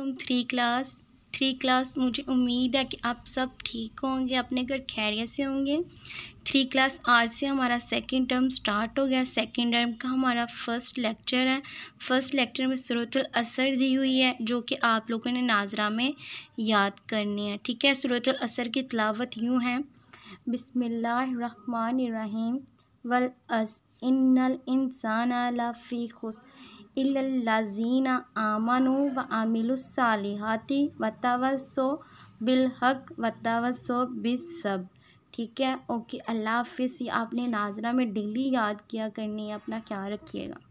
वालेकुम three class three class मुझे उम्मीद है कि आप सब ठीक होंगे अपने घर खैरियत से होंगे थ्री क्लास आज से हमारा सेकंड टर्म स्टार्ट हो गया सेकंड टर्म का हमारा फर्स्ट लेक्चर है फर्स्ट लेक्चर में सूरतल असर दी हुई है जो कि आप लोगों ने नाजरा में याद करनी है ठीक है सूरतल असर की तलावत यूँ है बसमिल्लाम वल अस इन इंसान आला फ़ी खुश इलाज़ीना आमनु व आमिलुस्सालिहाति वतवसो बिलहक बिस सब ठीक है ओके अल्लाह हाफिज़ ये आपने नाजरा में डेली याद किया करनी है अपना ख्याल रखिएगा